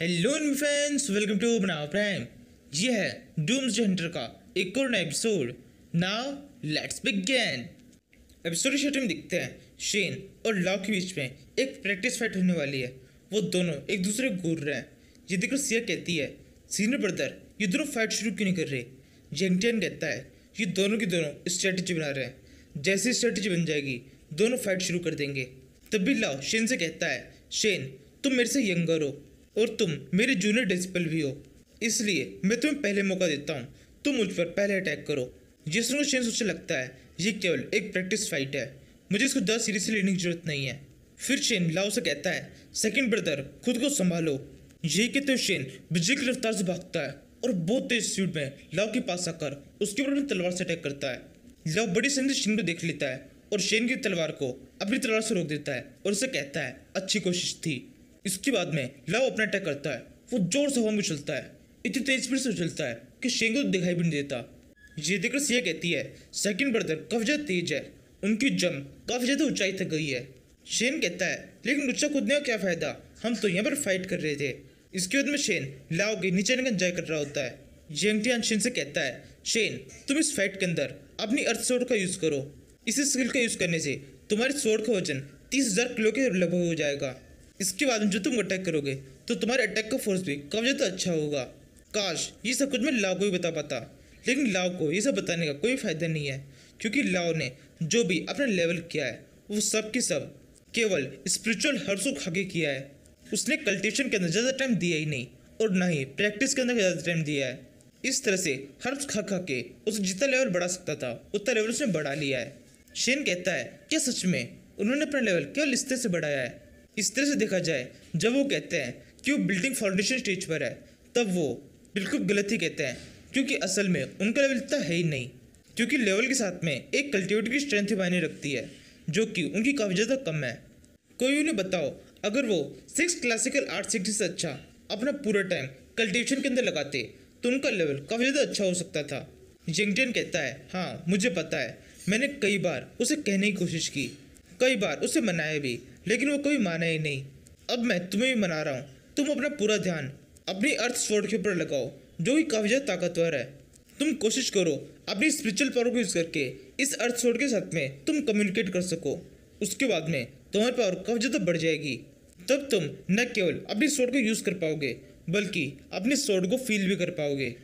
hello friends welcome to बनाओ prime ये है डूम्स हंटर का एक और नया episode now let's begin episode की में दिखते हैं शेन और लॉ के बीच में एक प्रैक्टिस फाइट होने वाली है वो दोनों एक दूसरे को घूर रहे हैं ये देखकर सिया कहती है सीनियर ब्रदर ये दोनों फाइट शुरू क्यों नहीं कर रहे जेंगटियन कहता है ये दोनों के दोनों स्ट्रेटजी बना रहे हैं जैसी स्ट्रेटजी बन जाएगी दोनों फाइट शुरू कर देंगे तब भी लाओ शेन से कहता है शेन तुम मेरे से यंगर हो और तुम मेरे जूनियर डिसिपल भी हो इसलिए मैं तुम्हें पहले मौका देता हूँ तुम मुझ पर पहले अटैक करो जिसनों को शेन सोचा लगता है ये केवल एक प्रैक्टिस फाइट है मुझे इसको दस सीरीज से लेने की जरूरत नहीं है फिर शेन लाओ से कहता है सेकंड ब्रदर खुद को संभालो यही कहते हुए शेन बिजली की रफ्तार से भागता है और बहुत तेज स्पीड में लाओ के पास आकर उसके ऊपर अपनी तलवार से अटैक करता है लाओ बड़ी संदेश शेन को देख लेता है और शेन की तलवार को अपनी तलवार से रोक देता है और उसे कहता है अच्छी कोशिश थी इसके बाद में लव अपना अटैक करता है वो जोर से हवा में उछलता है इतनी तेज स्पीड से उछलता है कि शेंगो दिखाई भी नहीं देता ये देखकर सिया कहती है सेकंड ब्रदर काफ़ी ज़्यादा तेज है उनकी जम काफ़ी ज़्यादा ऊंचाई तक गई है शेन कहता है लेकिन ऊंचा कूदने का क्या फ़ायदा हम तो यहाँ पर फाइट कर रहे थे इसके बाद में शेन लाओ के नीचे का एंजॉय कर रहा होता है जेंगटियान शेन से कहता है शेन तुम इस फाइट के अंदर अपनी अर्थ सोड का यूज़ करो इस स्किल का यूज़ करने से तुम्हारे सोड का वजन तीस हज़ार किलो के लगभग हो जाएगा इसके बाद में जो तुम अटैक करोगे तो तुम्हारे अटैक का फोर्स भी कब ज्यादा अच्छा होगा काश ये सब कुछ मैं लाव को ही बता पाता लेकिन लाव को ये सब बताने का कोई फायदा नहीं है क्योंकि लाव ने जो भी अपना लेवल किया है वो सब के सब केवल स्पिरिचुअल हर्ब्स को के किया है उसने कल्टिवेशन के अंदर ज़्यादा टाइम दिया ही नहीं और ना ही प्रैक्टिस के अंदर ज़्यादा टाइम दिया है इस तरह से हर्ब्स खा खा के उसे जितना लेवल बढ़ा सकता था उतना लेवल उसने बढ़ा लिया है शेन कहता है क्या सच में उन्होंने अपना लेवल केवल इस तरह से बढ़ाया है इस तरह से देखा जाए जब वो कहते हैं कि वो बिल्डिंग फाउंडेशन स्टेज पर है तब वो बिल्कुल गलत ही कहते हैं क्योंकि असल में उनका लेवल इतना है ही नहीं क्योंकि लेवल के साथ में एक कल्टिवेटर की स्ट्रेंथ ही मायने रखती है जो कि उनकी काफ़ी ज़्यादा कम है कोई उन्हें बताओ अगर वो सिक्स क्लासिकल आर्ट सीखने से अच्छा अपना पूरा टाइम कल्टिवेशन के अंदर लगाते तो उनका लेवल काफ़ी ज़्यादा अच्छा हो सकता था जिंगटन कहता है हाँ मुझे पता है मैंने कई बार उसे कहने की कोशिश की कई बार उसे मनाया भी लेकिन वो कभी माना ही नहीं अब मैं तुम्हें भी मना रहा हूँ तुम अपना पूरा ध्यान अपनी अर्थ स्वर्ड के ऊपर लगाओ जो कि काफ़ी ज़्यादा ताकतवर है तुम कोशिश करो अपनी स्पिरिचुअल पावर को यूज़ करके इस अर्थ स्वर्ड के साथ में तुम कम्युनिकेट कर सको उसके बाद में तुम्हारी पावर काफ़ी ज़्यादा बढ़ जाएगी तब तुम न केवल अपनी स्वर्ड को यूज़ कर पाओगे बल्कि अपने स्वर्ड को फील भी कर पाओगे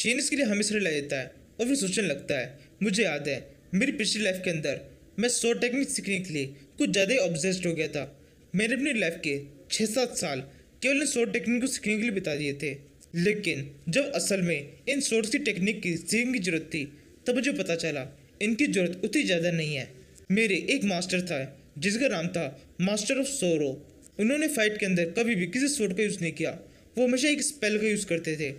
शेन इसके लिए हमेशा ला जाता है और फिर सोचने लगता है मुझे याद है मेरी पिछली लाइफ के अंदर मैं सो टेक्निक सीखने के लिए कुछ ज़्यादा ही ऑब्जेस्ड हो गया था मैंने अपनी लाइफ के छः सात साल केवल इन शोर टेक्निक को सीखने के लिए बिता दिए थे लेकिन जब असल में इन शोर्ट्स की टेक्निक की सीखने की जरूरत थी तब मुझे पता चला इनकी जरूरत उतनी ज़्यादा नहीं है मेरे एक मास्टर था जिसका नाम था मास्टर ऑफ सोरो उन्होंने फाइट के अंदर कभी भी किसी शोर्ट का यूज़ नहीं किया वो हमेशा एक स्पेल का यूज़ करते थे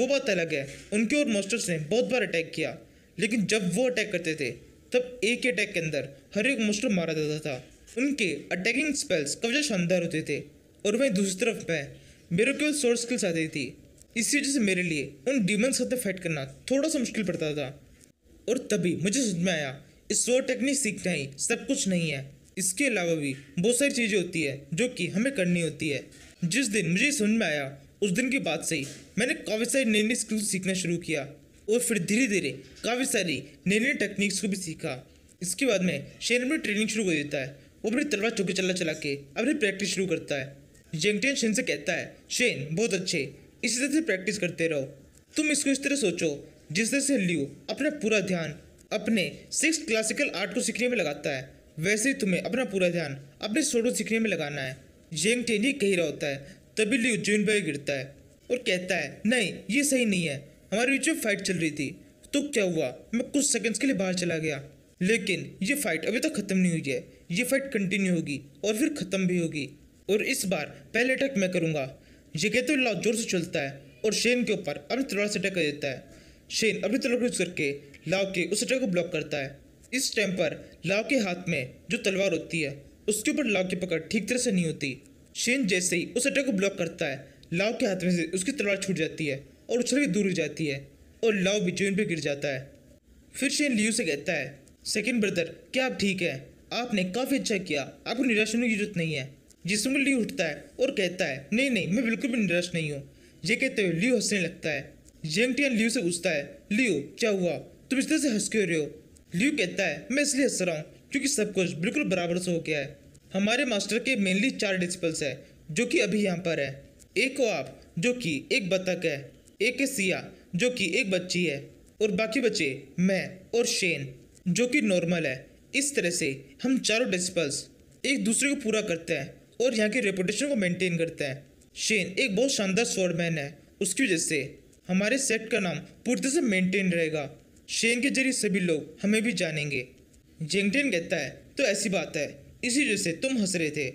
वो बात अलग है उनके और मास्टर्स ने बहुत बार अटैक किया लेकिन जब वो अटैक करते थे तब एक ही अटैक के अंदर हर एक मुस्लिम मारा जाता था उनके अटैकिंग स्पेल्स कब्जा शानदार होते थे और वहीं दूसरी तरफ मैं मेरे केवल सोर्स स्किल्स आती थी इसी वजह से मेरे लिए उन डीमंस के फाइट करना थोड़ा सा मुश्किल पड़ता था और तभी मुझे समझ में आया इस वो टेक्निक सीखना ही सब कुछ नहीं है इसके अलावा भी बहुत सारी चीज़ें होती है जो कि हमें करनी होती है जिस दिन मुझे समझ में आया उस दिन के बाद से ही मैंने काफ़ी सारी नई नई स्किल्स सीखना शुरू किया और फिर धीरे धीरे काफ़ी सारी नई नई टेक्निक्स को भी सीखा इसके बाद में शेर में ट्रेनिंग शुरू कर देता है वो अपनी तलवार चौके चला चला के अपनी प्रैक्टिस शुरू करता है जेंगटेन शेन से कहता है शेन बहुत अच्छे इसी तरह से प्रैक्टिस करते रहो तुम इसको इस तरह सोचो जिस तरह से लियो अपना पूरा ध्यान अपने सिक्स क्लासिकल आर्ट को सीखने में लगाता है वैसे ही तुम्हें अपना पूरा ध्यान अपने सोडो सीखने में लगाना है जेंग टेन ही कही रहा होता है तभी लियो जून भाई गिरता है और कहता है नहीं ये सही नहीं है हमारे बीच में फाइट चल रही थी तो क्या हुआ मैं कुछ सेकंड्स के लिए बाहर चला गया लेकिन ये फाइट अभी तक ख़त्म नहीं हुई है ये फाइट कंटिन्यू होगी और फिर ख़त्म भी होगी और इस बार पहले अटैक मैं करूँगा ये कहते हुए लाव जोर से चलता है और शेन के ऊपर अभी तलवार से अटैक कर देता है शेन अभी तलवार यूज करके लाव के उस अटैक को ब्लॉक करता है इस टाइम पर लाव के हाथ में जो तलवार होती है उसके ऊपर लाव की पकड़ ठीक तरह से नहीं होती शेन जैसे ही उस अटैक को ब्लॉक करता है लाव के हाथ में से उसकी तलवार छूट जाती है और उछल के दूर हो जाती है और लव भी जमीन पर गिर जाता है फिर शेन लियू से कहता है सेकेंड ब्रदर क्या आप ठीक है आपने काफ़ी अच्छा किया आपको निराश होने की जरूरत नहीं है जिसम लियू उठता है और कहता है नहीं नहीं मैं बिल्कुल भी निराश नहीं हूँ ये कहते हुए लियू हंसने लगता है टियान लियू से पूछता है लियो क्या हुआ तुम इस तरह से हंस क्यों रहे हो लियू कहता है मैं इसलिए हंस रहा हूँ क्योंकि सब कुछ बिल्कुल बराबर से हो गया है हमारे मास्टर के मेनली चार डिसिपल्स है जो कि अभी यहाँ पर है एक को आप जो कि एक बतख है एक है सिया जो कि एक बच्ची है और बाकी बच्चे मैं और शेन जो कि नॉर्मल है इस तरह से हम चारों डिस्पल्स एक दूसरे को पूरा करते हैं और यहाँ की रेपुटेशन को मेंटेन करते हैं शेन एक बहुत शानदार स्वॉर्डमैन है उसकी वजह से हमारे सेट का नाम पूरी तरह से मेंटेन रहेगा शेन के जरिए सभी लोग हमें भी जानेंगे जेंगटेन कहता है तो ऐसी बात है इसी वजह से तुम हंस रहे थे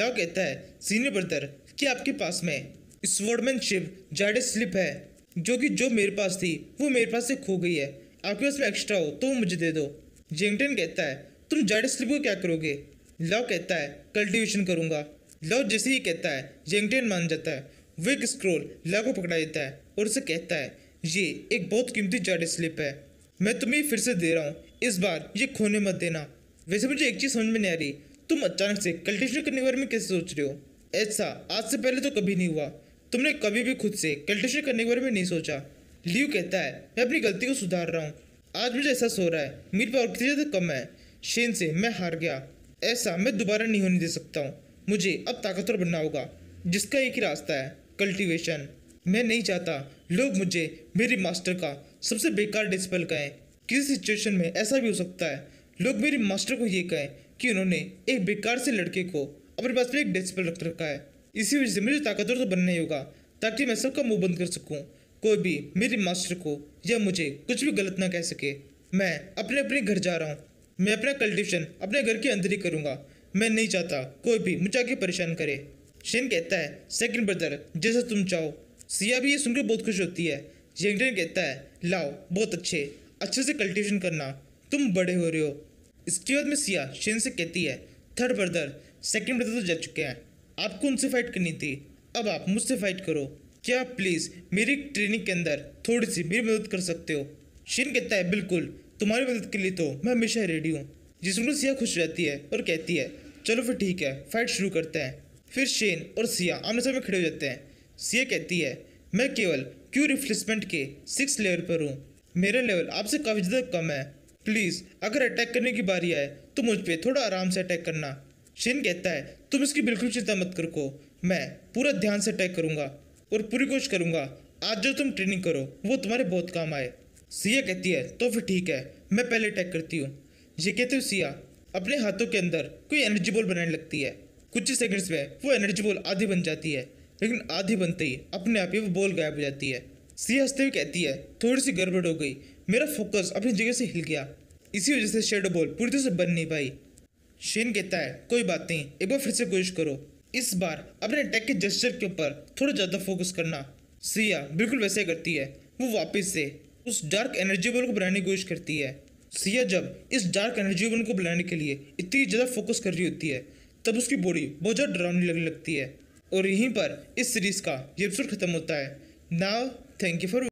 लॉ कहता है सीनियर ब्रदर कि आपके पास में शिव जाडे स्लिप है जो कि जो मेरे पास थी वो मेरे पास से खो गई है आपके पास में एक्स्ट्रा हो तो वो मुझे दे दो जेंगटन कहता है तुम जेड स्लिप को क्या करोगे लॉ कहता है कल्टीवेशन करूंगा लव जैसे ही कहता है जेंगटन मान जाता है वो एक स्क्रोल लव को पकड़ा देता है और उसे कहता है ये एक बहुत कीमती जेड स्लिप है मैं तुम्हें फिर से दे रहा हूँ इस बार ये खोने मत देना वैसे मुझे एक चीज़ समझ में नहीं आ रही तुम अचानक से कल्टीवेशन करने के बारे में कैसे सोच रहे हो ऐसा आज से पहले तो कभी नहीं हुआ तुमने कभी भी खुद से कैलकुलेशन करने के बारे में नहीं सोचा लियो कहता है मैं अपनी गलती को सुधार रहा हूँ आज मुझे एहसास हो रहा है मेरी पावर कितनी ज़्यादा कम है शेन से मैं हार गया ऐसा मैं दोबारा नहीं होने दे सकता हूँ मुझे अब ताकतवर बनना होगा जिसका एक ही रास्ता है कल्टीवेशन मैं नहीं चाहता लोग मुझे मेरे मास्टर का सबसे बेकार डिस्पेल कहें किसी सिचुएशन में ऐसा भी हो सकता है लोग मेरे मास्टर को ये कहें कि उन्होंने एक बेकार से लड़के को अपने पास में एक डिस्पेल रख रखा है इसी वजह से मुझे ताकतवर तो बनना ही होगा ताकि मैं सबका मुंह बंद कर सकूं कोई भी मेरे मास्टर को या मुझे कुछ भी गलत ना कह सके मैं अपने अपने घर जा रहा हूँ मैं अपना कल्टिवेशन अपने घर के अंदर ही करूँगा मैं नहीं चाहता कोई भी मुझे आगे परेशान करे शेन कहता है सेकंड ब्रदर जैसा तुम चाहो सिया भी ये सुनकर बहुत खुश होती है जेंगटन कहता है लाओ बहुत अच्छे अच्छे से कल्टिवेशन करना तुम बड़े हो रहे हो इसके बाद में सिया शेन से कहती है थर्ड ब्रदर सेकंड ब्रदर तो जा चुके हैं आपको उनसे फाइट करनी थी अब आप मुझसे फाइट करो क्या आप प्लीज़ मेरी ट्रेनिंग के अंदर थोड़ी सी मेरी मदद कर सकते हो शिन कहता है बिल्कुल तुम्हारी मदद के लिए तो मैं हमेशा रेडी हूँ जिसमें सिया खुश रहती है और कहती है चलो फिर ठीक है फाइट शुरू करते हैं फिर शेन और सिया आमने सामने खड़े हो जाते हैं सिया कहती है मैं केवल क्यू रिफ्लेसमेंट के सिक्स लेवल पर हूँ मेरा लेवल आपसे काफ़ी ज़्यादा कम है प्लीज़ अगर अटैक करने की बारी आए तो मुझ पर थोड़ा आराम से अटैक करना शिन कहता है तुम इसकी बिल्कुल चिंता मत करो मैं पूरा ध्यान से अटैक करूंगा और पूरी कोशिश करूंगा आज जो तुम ट्रेनिंग करो वो तुम्हारे बहुत काम आए सिया कहती है तो फिर ठीक है मैं पहले अटैक करती हूँ ये कहते हुए सिया अपने हाथों के अंदर कोई एनर्जी बॉल बनाने लगती है कुछ ही सेकंड्स में वो एनर्जी बॉल आधी बन जाती है लेकिन आधी बनते ही अपने आप ही वो बॉल गायब हो जाती है सिया हंसते हुए कहती है थोड़ी सी गड़बड़ हो गई मेरा फोकस अपनी जगह से हिल गया इसी वजह से शेडो बॉल पूरी तरह से बन नहीं पाई शेन कहता है कोई बात नहीं एक बार फिर से कोशिश करो इस बार अपने अटैक के जेस्चर के ऊपर थोड़ा ज़्यादा फोकस करना सिया बिल्कुल वैसे करती है वो वापस से उस डार्क एनर्जी बॉल को बनाने की कोशिश करती है सिया जब इस डार्क एनर्जी बॉल को बनाने के लिए इतनी ज़्यादा फोकस कर रही होती है तब उसकी बॉडी बहुत ज़्यादा डरावनी लगने लगती है और यहीं पर इस सीरीज़ का ये एपिसोड ख़त्म होता है नाउ थैंक यू फॉर